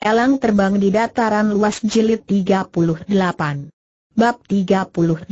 Elang terbang di dataran luas jilid 38. Bab 38.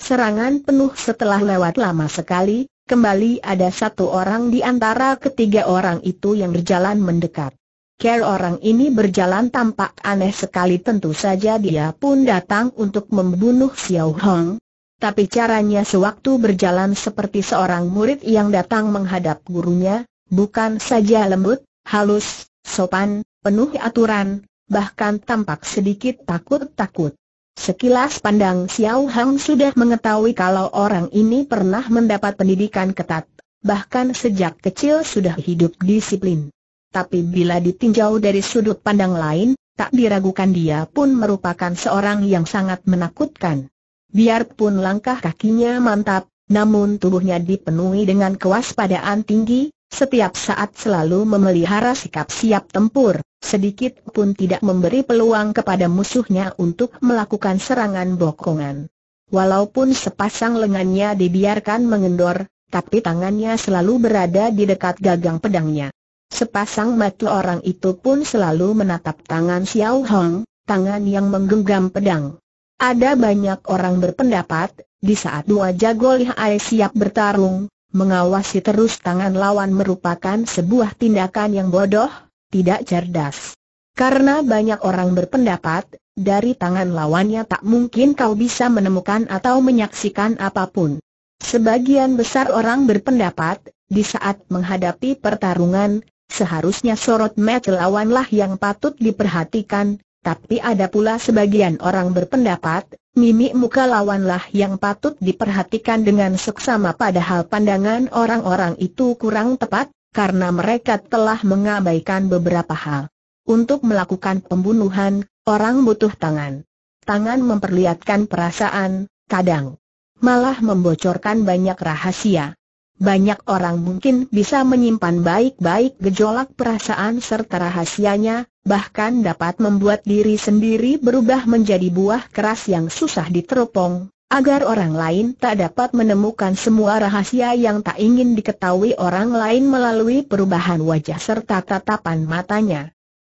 Serangan penuh setelah lewat lama sekali, kembali ada satu orang di antara ketiga orang itu yang berjalan mendekat. Care orang ini berjalan tampak aneh sekali tentu saja dia pun datang untuk membunuh Xiao Hong. Tapi caranya sewaktu berjalan seperti seorang murid yang datang menghadap gurunya, bukan saja lembut, halus, sopan, penuh aturan, bahkan tampak sedikit takut-takut. Sekilas pandang Xiao Hang sudah mengetahui kalau orang ini pernah mendapat pendidikan ketat, bahkan sejak kecil sudah hidup disiplin. Tapi bila ditinjau dari sudut pandang lain, tak diragukan dia pun merupakan seorang yang sangat menakutkan. Biarpun langkah kakinya mantap, namun tubuhnya dipenuhi dengan kewaspadaan tinggi, setiap saat selalu memelihara sikap siap tempur sedikit pun tidak memberi peluang kepada musuhnya untuk melakukan serangan bokongan. Walaupun sepasang lengannya dibiarkan mengendor, tapi tangannya selalu berada di dekat gagang pedangnya. Sepasang mata orang itu pun selalu menatap tangan Xiao Hong, tangan yang menggenggam pedang. Ada banyak orang berpendapat, di saat dua jago lihai siap bertarung, mengawasi terus tangan lawan merupakan sebuah tindakan yang bodoh, tidak cerdas. Karena banyak orang berpendapat, dari tangan lawannya tak mungkin kau bisa menemukan atau menyaksikan apapun. Sebagian besar orang berpendapat, di saat menghadapi pertarungan, seharusnya sorot mata lawanlah yang patut diperhatikan, tapi ada pula sebagian orang berpendapat, mimik muka lawanlah yang patut diperhatikan dengan seksama padahal pandangan orang-orang itu kurang tepat, karena mereka telah mengabaikan beberapa hal. Untuk melakukan pembunuhan, orang butuh tangan. Tangan memperlihatkan perasaan, kadang malah membocorkan banyak rahasia. Banyak orang mungkin bisa menyimpan baik-baik gejolak perasaan serta rahasianya, bahkan dapat membuat diri sendiri berubah menjadi buah keras yang susah diteropong, agar orang lain tak dapat menemukan semua rahasia yang tak ingin diketahui orang lain melalui perubahan wajah serta tatapan matanya.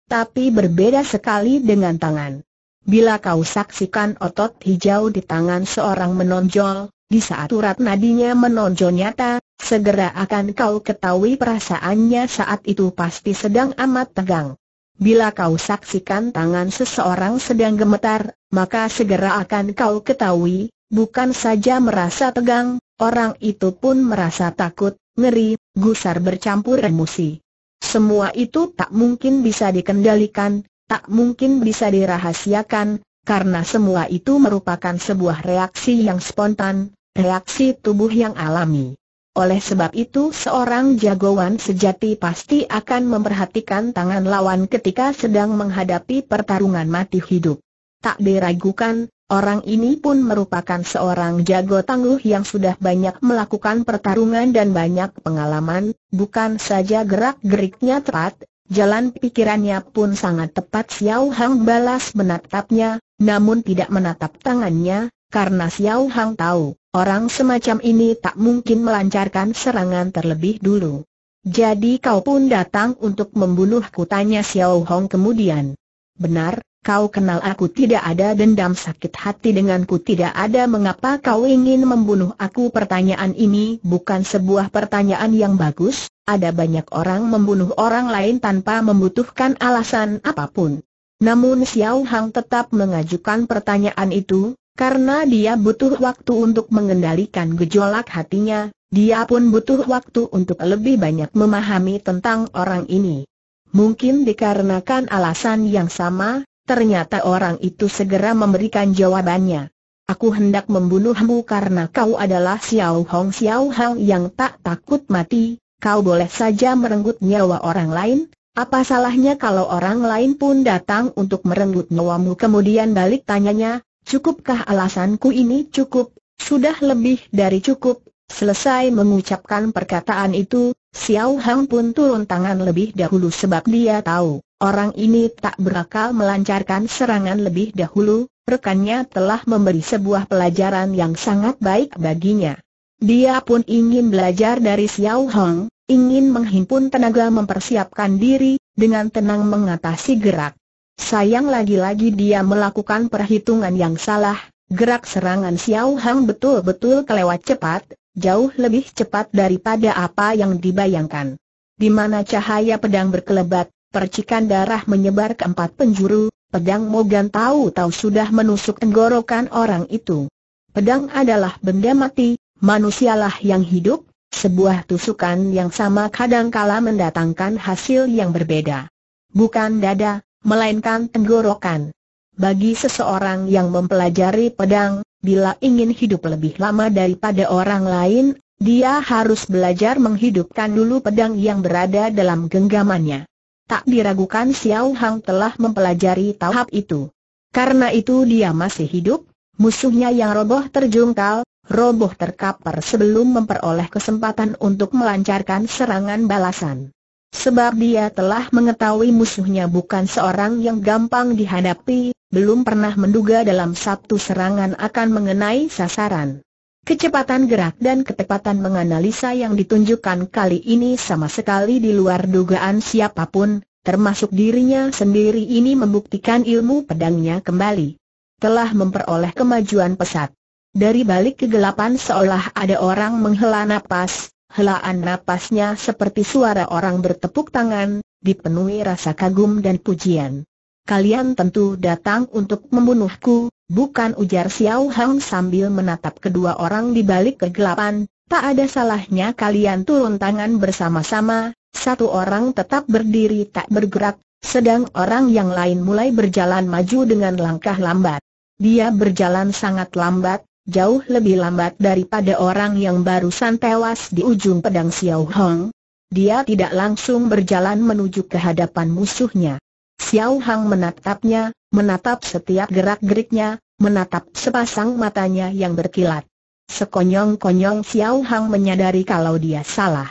Tapi berbeda sekali dengan tangan. Bila kau saksikan otot hijau di tangan seorang menonjol, di saat urat nadinya menonjol nyata, segera akan kau ketahui perasaannya saat itu pasti sedang amat tegang. Bila kau saksikan tangan seseorang sedang gemetar, maka segera akan kau ketahui, bukan saja merasa tegang, orang itu pun merasa takut, ngeri, gusar bercampur emosi. Semua itu tak mungkin bisa dikendalikan, tak mungkin bisa dirahasiakan, karena semua itu merupakan sebuah reaksi yang spontan, reaksi tubuh yang alami. Oleh sebab itu seorang jagoan sejati pasti akan memperhatikan tangan lawan ketika sedang menghadapi pertarungan mati hidup. Tak diragukan, Orang ini pun merupakan seorang jago tangguh yang sudah banyak melakukan pertarungan dan banyak pengalaman, bukan saja gerak-geriknya tepat, jalan pikirannya pun sangat tepat Xiao Hang balas menatapnya, namun tidak menatap tangannya, karena Xiao Hang tahu, orang semacam ini tak mungkin melancarkan serangan terlebih dulu. Jadi kau pun datang untuk membunuhku tanya Xiao Hong kemudian. Benar, Kau kenal aku tidak ada dendam sakit hati denganku tidak ada mengapa kau ingin membunuh aku pertanyaan ini bukan sebuah pertanyaan yang bagus, ada banyak orang membunuh orang lain tanpa membutuhkan alasan apapun. Namun Xiao Hang tetap mengajukan pertanyaan itu, karena dia butuh waktu untuk mengendalikan gejolak hatinya, dia pun butuh waktu untuk lebih banyak memahami tentang orang ini. Mungkin dikarenakan alasan yang sama, Ternyata orang itu segera memberikan jawabannya. Aku hendak membunuhmu karena kau adalah Xiao Hong Xiao Hong yang tak takut mati, kau boleh saja merenggut nyawa orang lain, apa salahnya kalau orang lain pun datang untuk merenggut nyawamu kemudian balik tanyanya, cukupkah alasanku ini cukup, sudah lebih dari cukup, selesai mengucapkan perkataan itu, Xiao Hang pun turun tangan lebih dahulu sebab dia tahu, orang ini tak berakal melancarkan serangan lebih dahulu, rekannya telah memberi sebuah pelajaran yang sangat baik baginya. Dia pun ingin belajar dari Xiao Hang, ingin menghimpun tenaga mempersiapkan diri, dengan tenang mengatasi gerak. Sayang lagi-lagi dia melakukan perhitungan yang salah, gerak serangan Xiao Hang betul-betul kelewat cepat, jauh lebih cepat daripada apa yang dibayangkan. Di mana cahaya pedang berkelebat, percikan darah menyebar ke empat penjuru, pedang Mogan tahu-tahu sudah menusuk tenggorokan orang itu. Pedang adalah benda mati, manusialah yang hidup, sebuah tusukan yang sama kadangkala mendatangkan hasil yang berbeda. Bukan dada, melainkan tenggorokan. Bagi seseorang yang mempelajari pedang, bila ingin hidup lebih lama daripada orang lain, dia harus belajar menghidupkan dulu pedang yang berada dalam genggamannya. Tak diragukan Xiao Hang telah mempelajari tahap itu. Karena itu dia masih hidup, musuhnya yang roboh terjungkal, roboh terkapar sebelum memperoleh kesempatan untuk melancarkan serangan balasan. Sebab dia telah mengetahui musuhnya bukan seorang yang gampang dihadapi, belum pernah menduga dalam satu serangan akan mengenai sasaran. Kecepatan gerak dan ketepatan menganalisa yang ditunjukkan kali ini sama sekali di luar dugaan siapapun, termasuk dirinya sendiri ini membuktikan ilmu pedangnya kembali. Telah memperoleh kemajuan pesat. Dari balik kegelapan seolah ada orang menghela napas, helaan napasnya seperti suara orang bertepuk tangan, dipenuhi rasa kagum dan pujian. Kalian tentu datang untuk membunuhku, bukan ujar Xiao Hang sambil menatap kedua orang di balik kegelapan, tak ada salahnya kalian turun tangan bersama-sama, satu orang tetap berdiri tak bergerak, sedang orang yang lain mulai berjalan maju dengan langkah lambat. Dia berjalan sangat lambat, jauh lebih lambat daripada orang yang barusan tewas di ujung pedang Xiao Hong. Dia tidak langsung berjalan menuju ke hadapan musuhnya. Xiao Hang menatapnya, menatap setiap gerak-geriknya, menatap sepasang matanya yang berkilat. Sekonyong-konyong Xiao Hang menyadari kalau dia salah.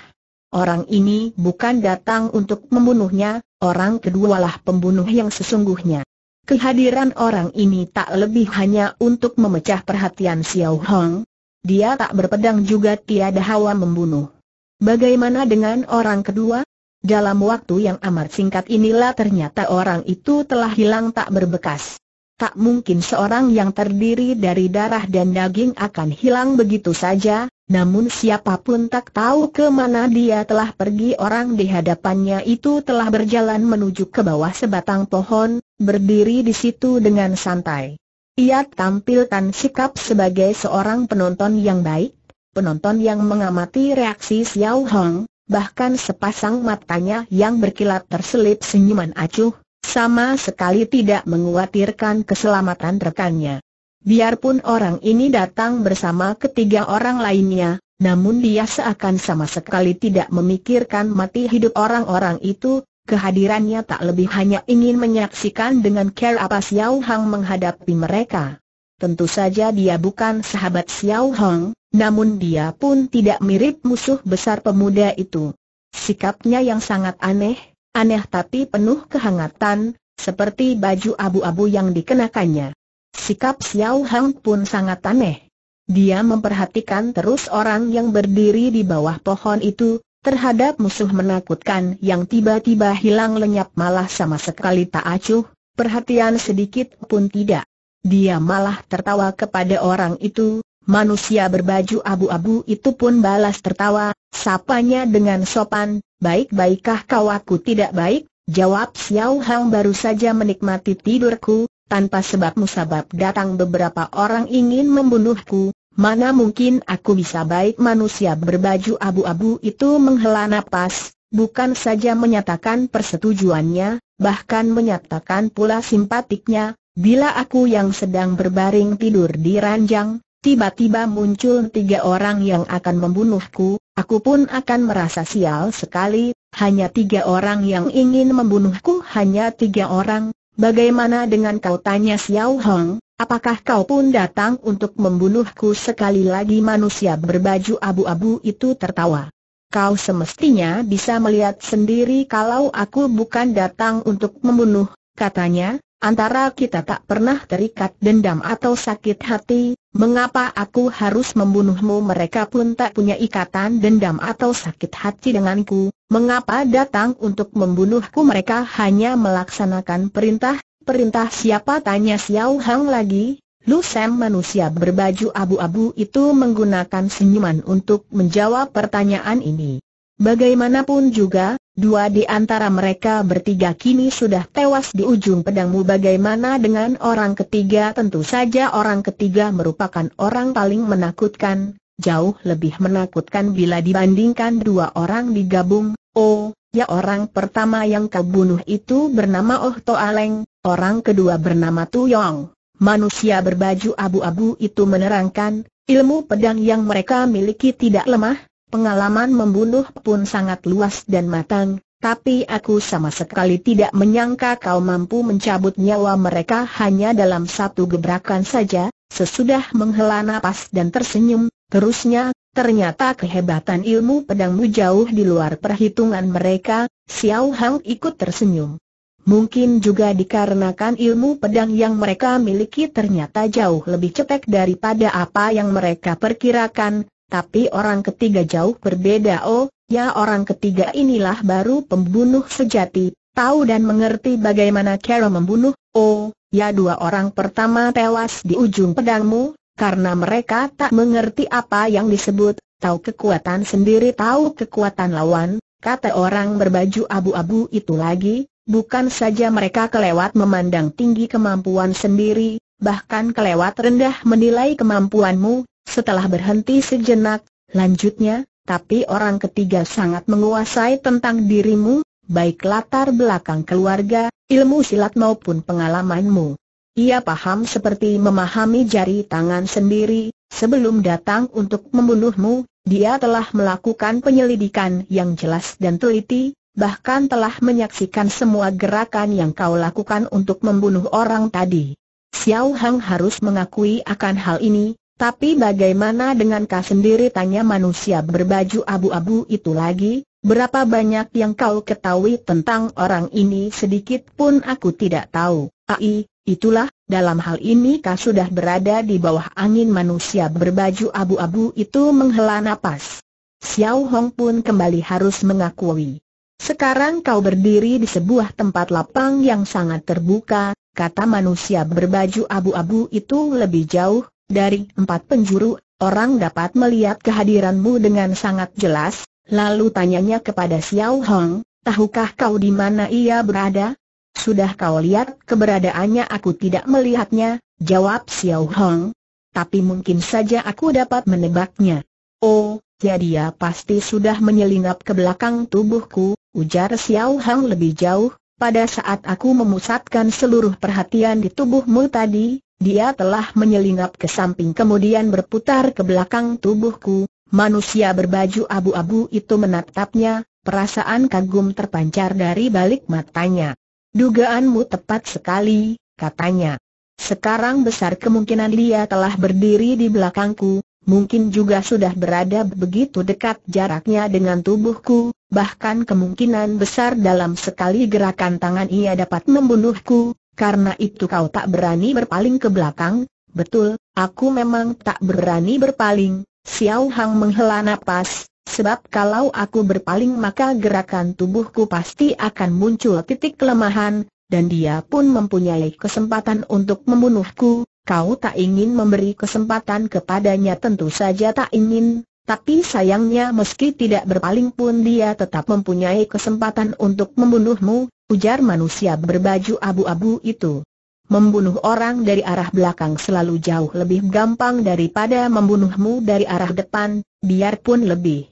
Orang ini bukan datang untuk membunuhnya, orang kedualah pembunuh yang sesungguhnya. Kehadiran orang ini tak lebih hanya untuk memecah perhatian Xiao Hong. Dia tak berpedang juga tiada hawa membunuh. Bagaimana dengan orang kedua? Dalam waktu yang amat singkat inilah ternyata orang itu telah hilang tak berbekas. Tak mungkin seorang yang terdiri dari darah dan daging akan hilang begitu saja, namun siapapun tak tahu ke mana dia telah pergi orang di hadapannya itu telah berjalan menuju ke bawah sebatang pohon, berdiri di situ dengan santai. Ia tampilkan sikap sebagai seorang penonton yang baik, penonton yang mengamati reaksi Xiao Hong, bahkan sepasang matanya yang berkilat terselip senyuman acuh, sama sekali tidak menguatirkan keselamatan rekannya. Biarpun orang ini datang bersama ketiga orang lainnya, namun dia seakan sama sekali tidak memikirkan mati hidup orang-orang itu, kehadirannya tak lebih hanya ingin menyaksikan dengan care apa Xiao Hang menghadapi mereka. Tentu saja dia bukan sahabat Xiao Hang, namun dia pun tidak mirip musuh besar pemuda itu. Sikapnya yang sangat aneh, aneh tapi penuh kehangatan, seperti baju abu-abu yang dikenakannya. Sikap Xiao Hang pun sangat aneh. Dia memperhatikan terus orang yang berdiri di bawah pohon itu, terhadap musuh menakutkan yang tiba-tiba hilang lenyap malah sama sekali tak acuh, perhatian sedikit pun tidak. Dia malah tertawa kepada orang itu, manusia berbaju abu-abu itu pun balas tertawa, sapanya dengan sopan, baik-baikkah kau aku tidak baik, jawab Xiao Hang baru saja menikmati tidurku, tanpa sebab musabab datang beberapa orang ingin membunuhku, mana mungkin aku bisa baik manusia berbaju abu-abu itu menghela nafas, bukan saja menyatakan persetujuannya, bahkan menyatakan pula simpatiknya, bila aku yang sedang berbaring tidur di ranjang, tiba-tiba muncul tiga orang yang akan membunuhku, aku pun akan merasa sial sekali, hanya tiga orang yang ingin membunuhku hanya tiga orang, Bagaimana dengan kau tanya Xiao Hong, apakah kau pun datang untuk membunuhku sekali lagi manusia berbaju abu-abu itu tertawa. Kau semestinya bisa melihat sendiri kalau aku bukan datang untuk membunuh, katanya, Antara kita tak pernah terikat dendam atau sakit hati, mengapa aku harus membunuhmu mereka pun tak punya ikatan dendam atau sakit hati denganku, mengapa datang untuk membunuhku mereka hanya melaksanakan perintah, perintah siapa tanya Xiao Hang lagi, Lu Sam manusia berbaju abu-abu itu menggunakan senyuman untuk menjawab pertanyaan ini. Bagaimanapun juga, Dua di antara mereka bertiga kini sudah tewas di ujung pedangmu bagaimana dengan orang ketiga tentu saja orang ketiga merupakan orang paling menakutkan, jauh lebih menakutkan bila dibandingkan dua orang digabung, oh, ya orang pertama yang kau bunuh itu bernama Oh Toaleng, orang kedua bernama Tuyong. Manusia berbaju abu-abu itu menerangkan, ilmu pedang yang mereka miliki tidak lemah, Pengalaman membunuh pun sangat luas dan matang, tapi aku sama sekali tidak menyangka kau mampu mencabut nyawa mereka hanya dalam satu gebrakan saja. Sesudah menghela napas dan tersenyum, terusnya, ternyata kehebatan ilmu pedangmu jauh di luar perhitungan mereka, Xiao Hang ikut tersenyum. Mungkin juga dikarenakan ilmu pedang yang mereka miliki ternyata jauh lebih cetek daripada apa yang mereka perkirakan, tapi orang ketiga jauh berbeda oh, ya orang ketiga inilah baru pembunuh sejati, tahu dan mengerti bagaimana cara membunuh, oh, ya dua orang pertama tewas di ujung pedangmu, karena mereka tak mengerti apa yang disebut, tahu kekuatan sendiri tahu kekuatan lawan, kata orang berbaju abu-abu itu lagi, bukan saja mereka kelewat memandang tinggi kemampuan sendiri, bahkan kelewat rendah menilai kemampuanmu, setelah berhenti sejenak, lanjutnya, tapi orang ketiga sangat menguasai tentang dirimu, baik latar belakang keluarga, ilmu silat maupun pengalamanmu. Ia paham seperti memahami jari tangan sendiri, sebelum datang untuk membunuhmu, dia telah melakukan penyelidikan yang jelas dan teliti, bahkan telah menyaksikan semua gerakan yang kau lakukan untuk membunuh orang tadi. Xiao Hang harus mengakui akan hal ini, tapi bagaimana dengan kau sendiri tanya manusia berbaju abu-abu itu lagi, berapa banyak yang kau ketahui tentang orang ini sedikit pun aku tidak tahu. Ai, itulah, dalam hal ini kau sudah berada di bawah angin manusia berbaju abu-abu itu menghela napas. Xiao Hong pun kembali harus mengakui. Sekarang kau berdiri di sebuah tempat lapang yang sangat terbuka, kata manusia berbaju abu-abu itu lebih jauh, dari empat penjuru, orang dapat melihat kehadiranmu dengan sangat jelas, lalu tanyanya kepada Xiao Hong, tahukah kau di mana ia berada? Sudah kau lihat keberadaannya aku tidak melihatnya, jawab Xiao Hong. Tapi mungkin saja aku dapat menebaknya. Oh, jadi ia pasti sudah menyelinap ke belakang tubuhku, ujar Xiao Hong lebih jauh, pada saat aku memusatkan seluruh perhatian di tubuhmu tadi, dia telah menyelinap ke samping kemudian berputar ke belakang tubuhku. Manusia berbaju abu-abu itu menatapnya, perasaan kagum terpancar dari balik matanya. Dugaanmu tepat sekali, katanya. Sekarang besar kemungkinan dia telah berdiri di belakangku, mungkin juga sudah berada begitu dekat jaraknya dengan tubuhku, bahkan kemungkinan besar dalam sekali gerakan tangan ia dapat membunuhku, karena itu kau tak berani berpaling ke belakang, betul, aku memang tak berani berpaling, Xiao Hang menghela napas, sebab kalau aku berpaling maka gerakan tubuhku pasti akan muncul titik kelemahan, dan dia pun mempunyai kesempatan untuk membunuhku, kau tak ingin memberi kesempatan kepadanya tentu saja tak ingin, tapi sayangnya meski tidak berpaling pun dia tetap mempunyai kesempatan untuk membunuhmu, ujar manusia berbaju abu-abu itu. Membunuh orang dari arah belakang selalu jauh lebih gampang daripada membunuhmu dari arah depan, biarpun lebih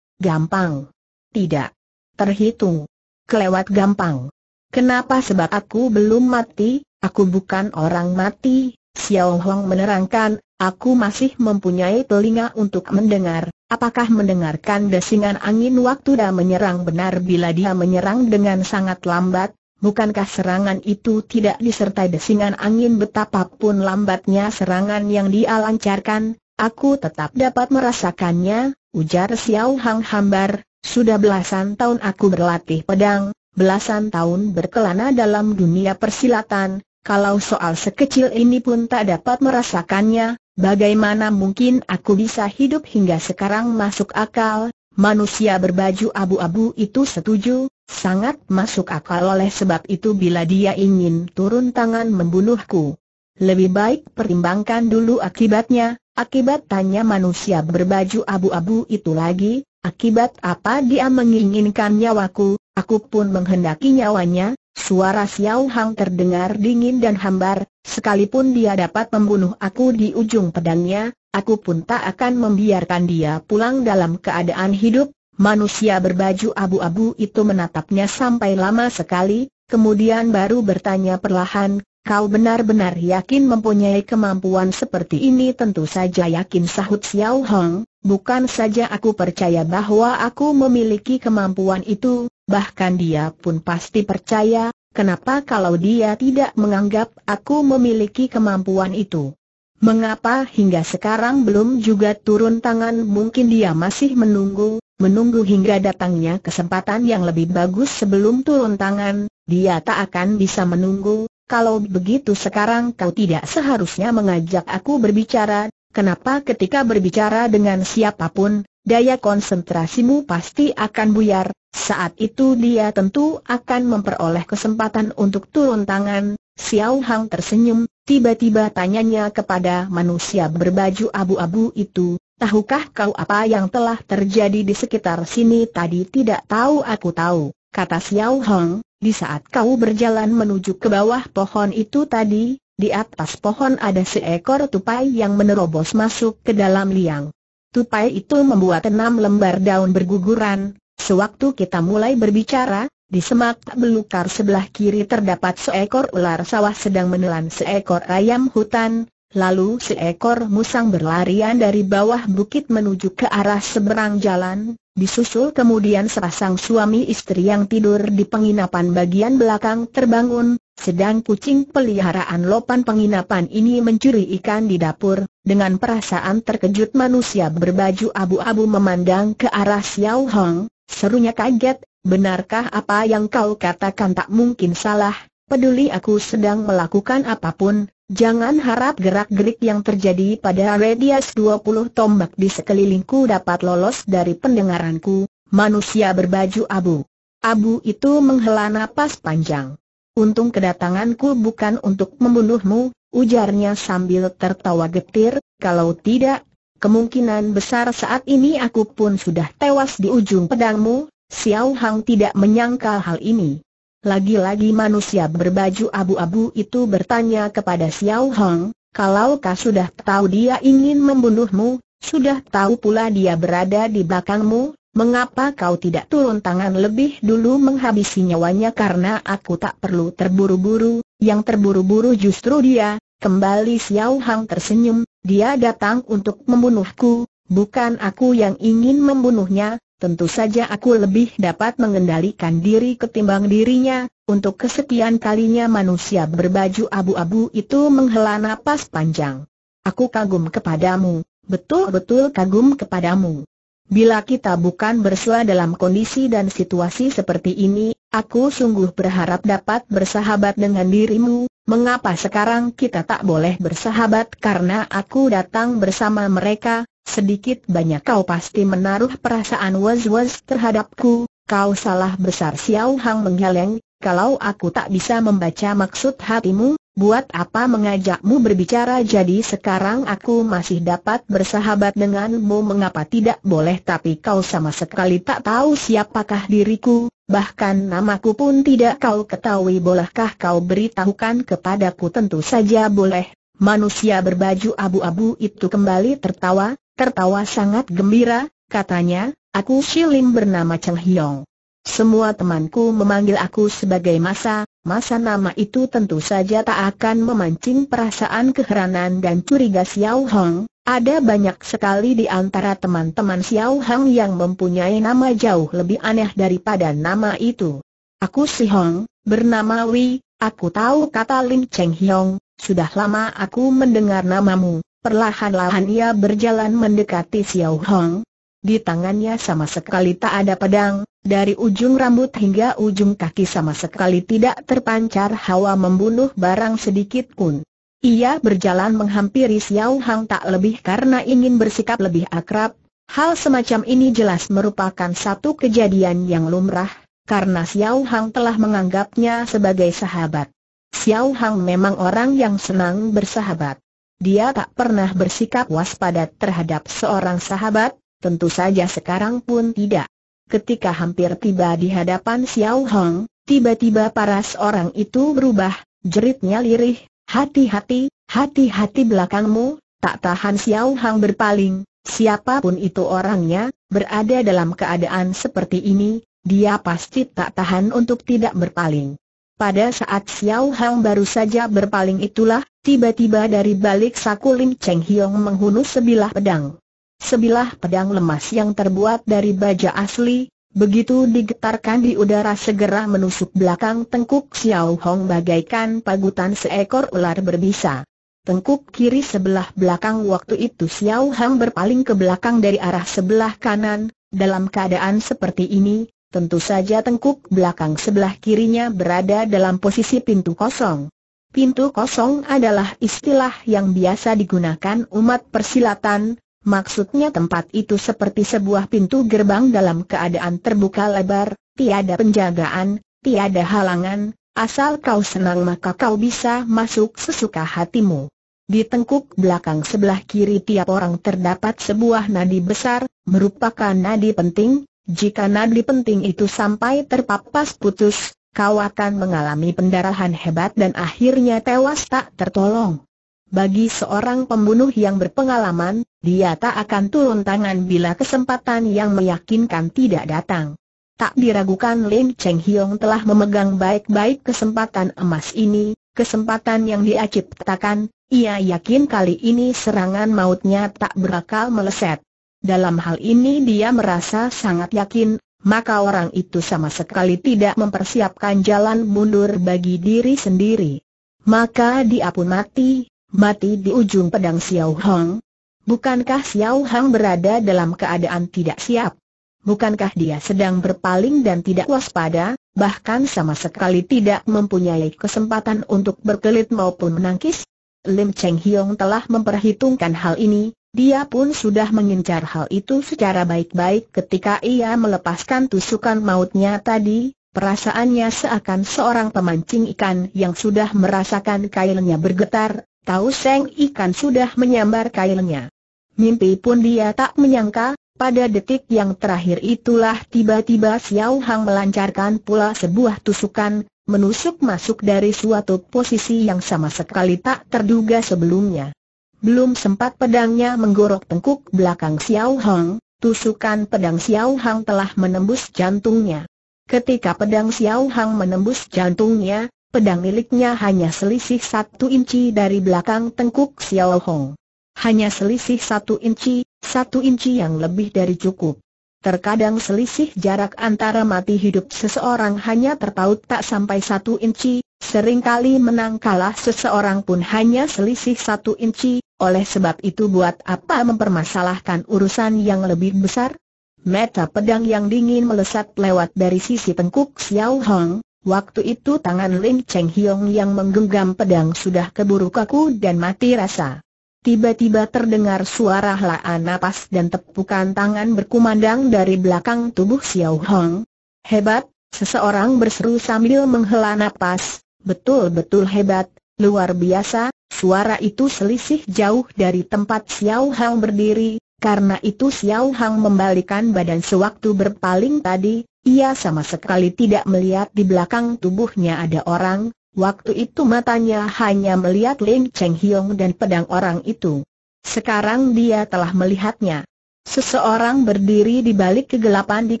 gampang. Tidak terhitung. Kelewat gampang. Kenapa sebab aku belum mati, aku bukan orang mati, Xiao Hong menerangkan, aku masih mempunyai telinga untuk mendengar. Apakah mendengarkan desingan angin waktu dia menyerang benar bila dia menyerang dengan sangat lambat? Bukankah serangan itu tidak disertai desingan angin betapapun lambatnya serangan yang dia lancarkan? Aku tetap dapat merasakannya, ujar Xiao Hang Hambar, sudah belasan tahun aku berlatih pedang, belasan tahun berkelana dalam dunia persilatan, kalau soal sekecil ini pun tak dapat merasakannya, bagaimana mungkin aku bisa hidup hingga sekarang masuk akal, Manusia berbaju abu-abu itu setuju, sangat masuk akal oleh sebab itu bila dia ingin turun tangan membunuhku. Lebih baik pertimbangkan dulu akibatnya, akibat tanya manusia berbaju abu-abu itu lagi, akibat apa dia menginginkan nyawaku, aku pun menghendaki nyawanya, Suara Xiao Hang terdengar dingin dan hambar, sekalipun dia dapat membunuh aku di ujung pedangnya, aku pun tak akan membiarkan dia pulang dalam keadaan hidup. Manusia berbaju abu-abu itu menatapnya sampai lama sekali, kemudian baru bertanya perlahan, Kau benar-benar yakin mempunyai kemampuan seperti ini tentu saja yakin sahut Xiao Hong, bukan saja aku percaya bahwa aku memiliki kemampuan itu, bahkan dia pun pasti percaya, kenapa kalau dia tidak menganggap aku memiliki kemampuan itu. Mengapa hingga sekarang belum juga turun tangan mungkin dia masih menunggu, menunggu hingga datangnya kesempatan yang lebih bagus sebelum turun tangan, dia tak akan bisa menunggu, kalau begitu sekarang kau tidak seharusnya mengajak aku berbicara, kenapa ketika berbicara dengan siapapun, daya konsentrasimu pasti akan buyar, saat itu dia tentu akan memperoleh kesempatan untuk turun tangan, Xiao Hang tersenyum, tiba-tiba tanyanya kepada manusia berbaju abu-abu itu, tahukah kau apa yang telah terjadi di sekitar sini tadi tidak tahu aku tahu kata Xiao Hong, di saat kau berjalan menuju ke bawah pohon itu tadi, di atas pohon ada seekor tupai yang menerobos masuk ke dalam liang. Tupai itu membuat enam lembar daun berguguran, sewaktu kita mulai berbicara, di semak belukar sebelah kiri terdapat seekor ular sawah sedang menelan seekor ayam hutan, Lalu seekor musang berlarian dari bawah bukit menuju ke arah seberang jalan, disusul kemudian sepasang suami istri yang tidur di penginapan bagian belakang terbangun, sedang kucing peliharaan lopan penginapan ini mencuri ikan di dapur, dengan perasaan terkejut manusia berbaju abu-abu memandang ke arah Xiao Hong, serunya kaget, benarkah apa yang kau katakan tak mungkin salah, peduli aku sedang melakukan apapun, Jangan harap gerak-gerik yang terjadi pada radius 20 tombak di sekelilingku dapat lolos dari pendengaranku, manusia berbaju abu. Abu itu menghela napas panjang. Untung kedatanganku bukan untuk membunuhmu, ujarnya sambil tertawa getir, kalau tidak, kemungkinan besar saat ini aku pun sudah tewas di ujung pedangmu, Xiao Hang tidak menyangkal hal ini. Lagi-lagi manusia berbaju abu-abu itu bertanya kepada Xiao Hong, kalau kau sudah tahu dia ingin membunuhmu, sudah tahu pula dia berada di belakangmu, mengapa kau tidak turun tangan lebih dulu menghabisi nyawanya karena aku tak perlu terburu-buru, yang terburu-buru justru dia, kembali Xiao Hong tersenyum, dia datang untuk membunuhku, bukan aku yang ingin membunuhnya, Tentu saja aku lebih dapat mengendalikan diri ketimbang dirinya, untuk kesekian kalinya manusia berbaju abu-abu itu menghela napas panjang. Aku kagum kepadamu, betul-betul kagum kepadamu. Bila kita bukan bersua dalam kondisi dan situasi seperti ini, aku sungguh berharap dapat bersahabat dengan dirimu, mengapa sekarang kita tak boleh bersahabat karena aku datang bersama mereka, Sedikit banyak kau pasti menaruh perasaan was-was terhadapku, kau salah besar Xiao Hang menggeleng, kalau aku tak bisa membaca maksud hatimu, buat apa mengajakmu berbicara jadi sekarang aku masih dapat bersahabat denganmu mengapa tidak boleh tapi kau sama sekali tak tahu siapakah diriku, bahkan namaku pun tidak kau ketahui bolehkah kau beritahukan kepadaku tentu saja boleh, Manusia berbaju abu-abu itu kembali tertawa, tertawa sangat gembira, katanya, aku Shilim bernama Cheng Hiong. Semua temanku memanggil aku sebagai Masa, masa nama itu tentu saja tak akan memancing perasaan keheranan dan curiga Xiao Hong. Ada banyak sekali di antara teman-teman Xiao Hong yang mempunyai nama jauh lebih aneh daripada nama itu. Aku Si Hong, bernama Wei, aku tahu kata Lin Cheng Hiong, sudah lama aku mendengar namamu, Perlahan-lahan ia berjalan mendekati Xiao Hong. Di tangannya sama sekali tak ada pedang, dari ujung rambut hingga ujung kaki sama sekali tidak terpancar hawa membunuh barang sedikit pun. Ia berjalan menghampiri Xiao Hong tak lebih karena ingin bersikap lebih akrab. Hal semacam ini jelas merupakan satu kejadian yang lumrah, karena Xiao Hong telah menganggapnya sebagai sahabat. Xiao Hong memang orang yang senang bersahabat. Dia tak pernah bersikap waspada terhadap seorang sahabat, tentu saja sekarang pun tidak. Ketika hampir tiba di hadapan Xiao Hong, tiba-tiba para seorang itu berubah, jeritnya lirih, hati-hati, hati-hati belakangmu, tak tahan Xiao Hong berpaling, siapapun itu orangnya, berada dalam keadaan seperti ini, dia pasti tak tahan untuk tidak berpaling. Pada saat Xiao Hang baru saja berpaling itulah, tiba-tiba dari balik saku Lim Cheng Hiong menghunus sebilah pedang. Sebilah pedang lemas yang terbuat dari baja asli, begitu digetarkan di udara segera menusuk belakang tengkuk Xiao Hong bagaikan pagutan seekor ular berbisa. Tengkuk kiri sebelah belakang waktu itu Xiao Hang berpaling ke belakang dari arah sebelah kanan, dalam keadaan seperti ini, Tentu saja tengkuk belakang sebelah kirinya berada dalam posisi pintu kosong. Pintu kosong adalah istilah yang biasa digunakan umat persilatan, maksudnya tempat itu seperti sebuah pintu gerbang dalam keadaan terbuka lebar, tiada penjagaan, tiada halangan, asal kau senang maka kau bisa masuk sesuka hatimu. Di tengkuk belakang sebelah kiri tiap orang terdapat sebuah nadi besar, merupakan nadi penting, jika nadi penting itu sampai terpapas putus, kau akan mengalami pendarahan hebat dan akhirnya tewas tak tertolong. Bagi seorang pembunuh yang berpengalaman, dia tak akan turun tangan bila kesempatan yang meyakinkan tidak datang. Tak diragukan Lin Cheng Hiong telah memegang baik-baik kesempatan emas ini, kesempatan yang dia ciptakan, ia yakin kali ini serangan mautnya tak berakal meleset. Dalam hal ini dia merasa sangat yakin, maka orang itu sama sekali tidak mempersiapkan jalan mundur bagi diri sendiri. Maka dia pun mati, mati di ujung pedang Xiao Hong. Bukankah Xiao Hong berada dalam keadaan tidak siap? Bukankah dia sedang berpaling dan tidak waspada, bahkan sama sekali tidak mempunyai kesempatan untuk berkelit maupun menangkis? Lim Cheng Hiong telah memperhitungkan hal ini, dia pun sudah mengincar hal itu secara baik-baik ketika ia melepaskan tusukan mautnya tadi, perasaannya seakan seorang pemancing ikan yang sudah merasakan kailnya bergetar, tahu seng ikan sudah menyambar kailnya. Mimpi pun dia tak menyangka, pada detik yang terakhir itulah tiba-tiba Xiao Hang melancarkan pula sebuah tusukan, menusuk masuk dari suatu posisi yang sama sekali tak terduga sebelumnya. Belum sempat pedangnya menggorok tengkuk belakang Xiao Hong, tusukan pedang Xiao Hong telah menembus jantungnya. Ketika pedang Xiao Hong menembus jantungnya, pedang miliknya hanya selisih satu inci dari belakang tengkuk Xiao Hong. Hanya selisih satu inci, satu inci yang lebih dari cukup. Terkadang selisih jarak antara mati hidup seseorang hanya terpaut tak sampai satu inci, Seringkali menang kalah seseorang pun hanya selisih satu inci, oleh sebab itu buat apa mempermasalahkan urusan yang lebih besar? Meta pedang yang dingin melesat lewat dari sisi tengkuk Xiao Hong, waktu itu tangan Lin Cheng Hiong yang menggenggam pedang sudah keburu kaku dan mati rasa. Tiba-tiba terdengar suara helaan napas dan tepukan tangan berkumandang dari belakang tubuh Xiao Hong. Hebat, seseorang berseru sambil menghela napas, betul-betul hebat, luar biasa, Suara itu selisih jauh dari tempat Xiao Hang berdiri, karena itu Xiao Hang membalikan badan sewaktu berpaling tadi, ia sama sekali tidak melihat di belakang tubuhnya ada orang, waktu itu matanya hanya melihat Lin Cheng Hiong dan pedang orang itu. Sekarang dia telah melihatnya. Seseorang berdiri di balik kegelapan di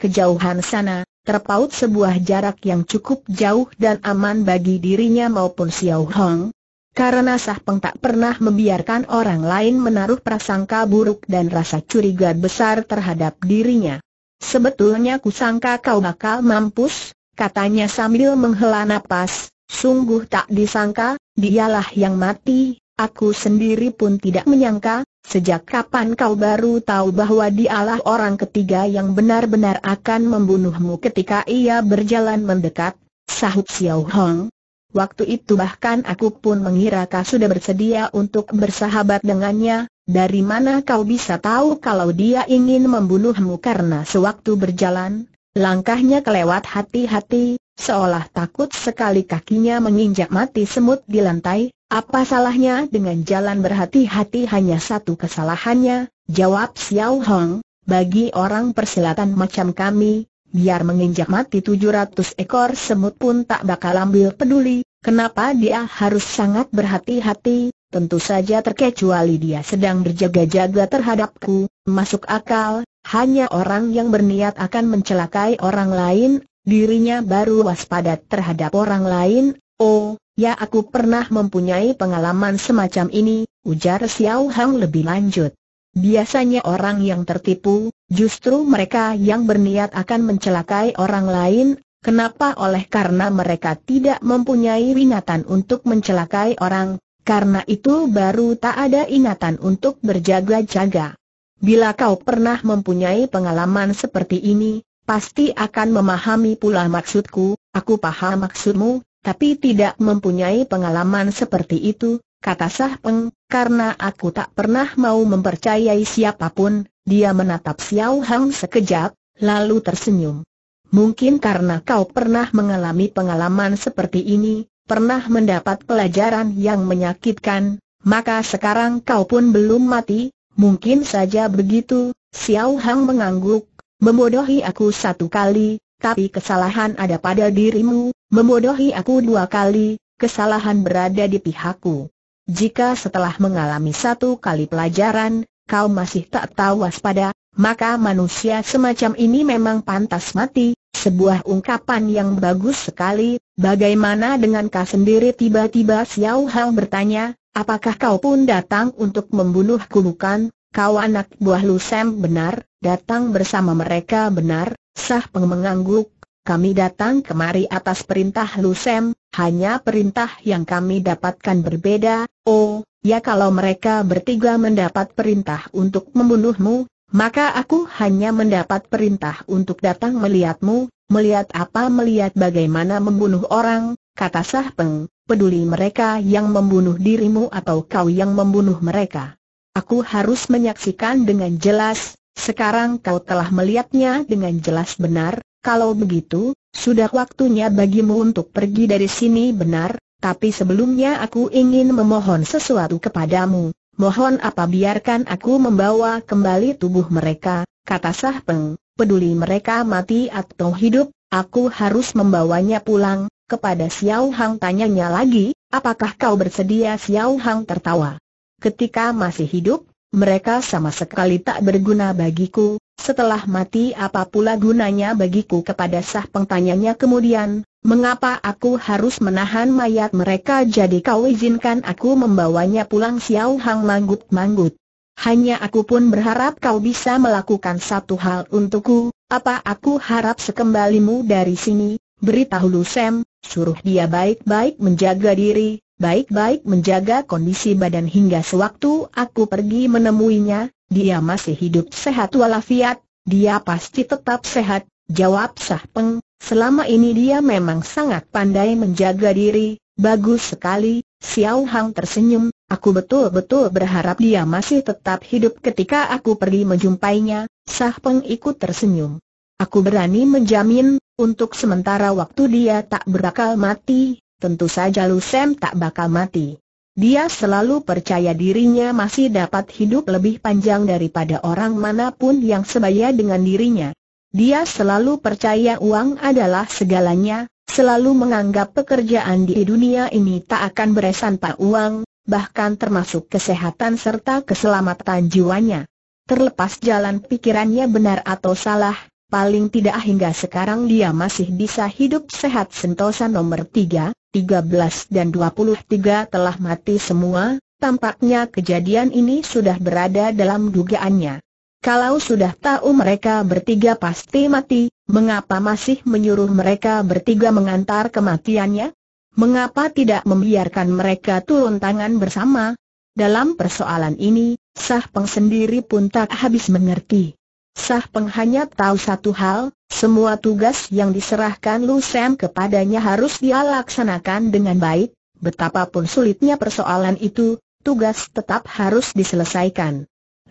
kejauhan sana, terpaut sebuah jarak yang cukup jauh dan aman bagi dirinya maupun Xiao Hong, karena Sahpeng tak pernah membiarkan orang lain menaruh prasangka buruk dan rasa curiga besar terhadap dirinya. Sebetulnya kusangka kau bakal mampus, katanya sambil menghela napas, sungguh tak disangka, dialah yang mati, aku sendiri pun tidak menyangka, sejak kapan kau baru tahu bahwa dialah orang ketiga yang benar-benar akan membunuhmu ketika ia berjalan mendekat, sahut Xiao Hong, Waktu itu bahkan aku pun mengira kau sudah bersedia untuk bersahabat dengannya, dari mana kau bisa tahu kalau dia ingin membunuhmu karena sewaktu berjalan, langkahnya kelewat hati-hati, seolah takut sekali kakinya menginjak mati semut di lantai, apa salahnya dengan jalan berhati-hati hanya satu kesalahannya, jawab Xiao Hong, bagi orang persilatan macam kami, biar menginjak mati 700 ekor semut pun tak bakal ambil peduli, kenapa dia harus sangat berhati-hati, tentu saja terkecuali dia sedang berjaga-jaga terhadapku, masuk akal, hanya orang yang berniat akan mencelakai orang lain, dirinya baru waspada terhadap orang lain, oh, ya aku pernah mempunyai pengalaman semacam ini, ujar Xiao Hang lebih lanjut. Biasanya orang yang tertipu, Justru mereka yang berniat akan mencelakai orang lain, kenapa oleh karena mereka tidak mempunyai ingatan untuk mencelakai orang, karena itu baru tak ada ingatan untuk berjaga-jaga. Bila kau pernah mempunyai pengalaman seperti ini, pasti akan memahami pula maksudku, aku paham maksudmu, tapi tidak mempunyai pengalaman seperti itu, kata Sah Peng, karena aku tak pernah mau mempercayai siapapun, dia menatap Xiao Hang sekejap, lalu tersenyum. Mungkin karena kau pernah mengalami pengalaman seperti ini, pernah mendapat pelajaran yang menyakitkan, maka sekarang kau pun belum mati, mungkin saja begitu, Xiao Hang mengangguk, membodohi aku satu kali, tapi kesalahan ada pada dirimu, membodohi aku dua kali, kesalahan berada di pihakku. Jika setelah mengalami satu kali pelajaran, kau masih tak tahu waspada, maka manusia semacam ini memang pantas mati, sebuah ungkapan yang bagus sekali, bagaimana dengan kau sendiri tiba-tiba Xiao Hao bertanya, apakah kau pun datang untuk membunuh Kulukan? kau anak buah Lu Sam benar, datang bersama mereka benar, sah pengangguk, kami datang kemari atas perintah Lu Sam, hanya perintah yang kami dapatkan berbeda, oh, ya kalau mereka bertiga mendapat perintah untuk membunuhmu, maka aku hanya mendapat perintah untuk datang melihatmu, melihat apa melihat bagaimana membunuh orang, kata Sah Peng, peduli mereka yang membunuh dirimu atau kau yang membunuh mereka. Aku harus menyaksikan dengan jelas, sekarang kau telah melihatnya dengan jelas benar, kalau begitu, sudah waktunya bagimu untuk pergi dari sini benar, tapi sebelumnya aku ingin memohon sesuatu kepadamu. Mohon apa biarkan aku membawa kembali tubuh mereka, kata Sah Peng, peduli mereka mati atau hidup, aku harus membawanya pulang. Kepada Xiao Hang tanyanya lagi, apakah kau bersedia Xiao Hang tertawa. Ketika masih hidup, mereka sama sekali tak berguna bagiku, setelah mati apa pula gunanya bagiku kepada sah pengtanyanya kemudian, mengapa aku harus menahan mayat mereka jadi kau izinkan aku membawanya pulang Xiao Hang manggut-manggut. Hanya aku pun berharap kau bisa melakukan satu hal untukku, apa aku harap sekembalimu dari sini, beritahu Lu Sam, suruh dia baik-baik menjaga diri, baik-baik menjaga kondisi badan hingga sewaktu aku pergi menemuinya, dia masih hidup sehat walafiat, dia pasti tetap sehat, jawab Sah Peng. Selama ini dia memang sangat pandai menjaga diri, bagus sekali, Xiao Hang tersenyum. Aku betul-betul berharap dia masih tetap hidup ketika aku pergi menjumpainya, Sah Peng ikut tersenyum. Aku berani menjamin, untuk sementara waktu dia tak berakal mati, tentu saja Lu Sam tak bakal mati. Dia selalu percaya dirinya masih dapat hidup lebih panjang daripada orang manapun yang sebaya dengan dirinya. Dia selalu percaya uang adalah segalanya, selalu menganggap pekerjaan di dunia ini tak akan beresan pak uang, bahkan termasuk kesehatan serta keselamatan jiwanya. Terlepas jalan pikirannya benar atau salah, paling tidak hingga sekarang dia masih bisa hidup sehat sentosa nomor tiga, 13 dan 23 telah mati semua, tampaknya kejadian ini sudah berada dalam dugaannya. Kalau sudah tahu mereka bertiga pasti mati, mengapa masih menyuruh mereka bertiga mengantar kematiannya? Mengapa tidak membiarkan mereka turun tangan bersama? Dalam persoalan ini, Sah Peng sendiri pun tak habis mengerti. Sah Peng hanya tahu satu hal, semua tugas yang diserahkan Lu Sam kepadanya harus dia laksanakan dengan baik, betapapun sulitnya persoalan itu, tugas tetap harus diselesaikan.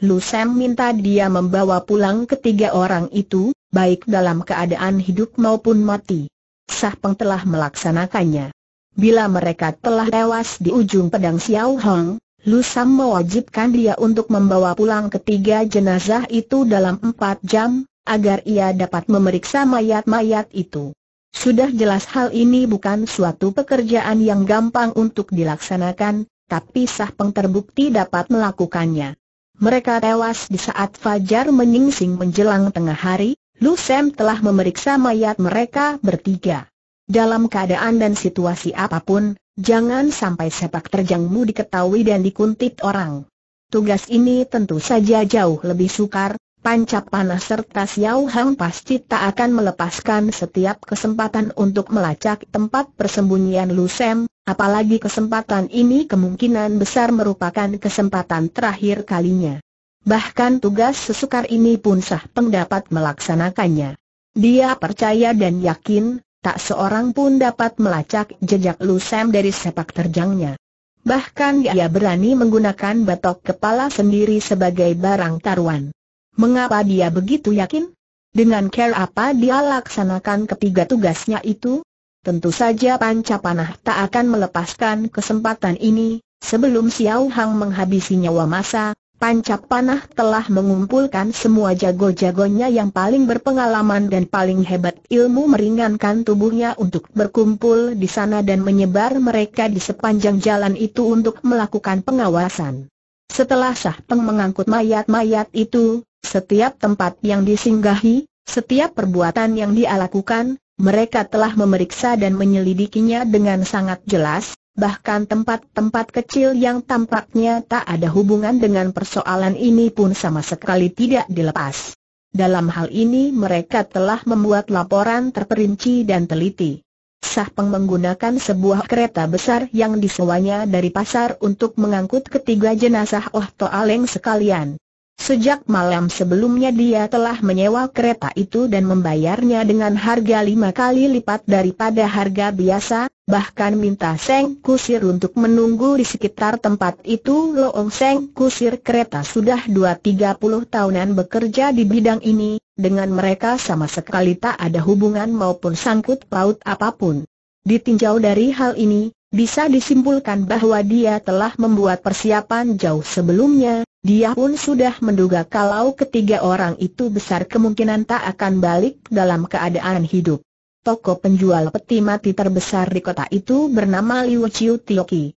Lu Sam minta dia membawa pulang ketiga orang itu, baik dalam keadaan hidup maupun mati. Peng telah melaksanakannya. Bila mereka telah tewas di ujung pedang Xiao Hong, Lu Sam mewajibkan dia untuk membawa pulang ketiga jenazah itu dalam empat jam, agar ia dapat memeriksa mayat-mayat itu. Sudah jelas hal ini bukan suatu pekerjaan yang gampang untuk dilaksanakan, tapi Sah Peng terbukti dapat melakukannya. Mereka tewas di saat Fajar menyingsing menjelang tengah hari, Lu Sam telah memeriksa mayat mereka bertiga. Dalam keadaan dan situasi apapun, jangan sampai sepak terjangmu diketahui dan dikuntit orang. Tugas ini tentu saja jauh lebih sukar, panca panah serta Xiao Hang pasti tak akan melepaskan setiap kesempatan untuk melacak tempat persembunyian Lu Sem, apalagi kesempatan ini kemungkinan besar merupakan kesempatan terakhir kalinya. Bahkan tugas sesukar ini pun sah pendapat melaksanakannya. Dia percaya dan yakin, tak seorang pun dapat melacak jejak Lu Sem dari sepak terjangnya. Bahkan dia berani menggunakan batok kepala sendiri sebagai barang taruhan. Mengapa dia begitu yakin? Dengan care apa dia laksanakan ketiga tugasnya itu? Tentu saja Panca Panah tak akan melepaskan kesempatan ini, sebelum Xiao Hang menghabisi nyawa masa, Panca Panah telah mengumpulkan semua jago-jagonya yang paling berpengalaman dan paling hebat ilmu meringankan tubuhnya untuk berkumpul di sana dan menyebar mereka di sepanjang jalan itu untuk melakukan pengawasan. Setelah Sah Peng mengangkut mayat-mayat itu, setiap tempat yang disinggahi, setiap perbuatan yang dia lakukan, mereka telah memeriksa dan menyelidikinya dengan sangat jelas, bahkan tempat-tempat kecil yang tampaknya tak ada hubungan dengan persoalan ini pun sama sekali tidak dilepas. Dalam hal ini mereka telah membuat laporan terperinci dan teliti. Sah Peng menggunakan sebuah kereta besar yang disewanya dari pasar untuk mengangkut ketiga jenazah Oh Toaleng sekalian. Sejak malam sebelumnya dia telah menyewa kereta itu dan membayarnya dengan harga lima kali lipat daripada harga biasa, bahkan minta Seng Kusir untuk menunggu di sekitar tempat itu Loong Seng Kusir kereta sudah 2-30 tahunan bekerja di bidang ini, dengan mereka sama sekali tak ada hubungan maupun sangkut paut apapun. Ditinjau dari hal ini, bisa disimpulkan bahwa dia telah membuat persiapan jauh sebelumnya, dia pun sudah menduga kalau ketiga orang itu besar kemungkinan tak akan balik dalam keadaan hidup. Toko penjual peti mati terbesar di kota itu bernama Liu Chiu Tioki.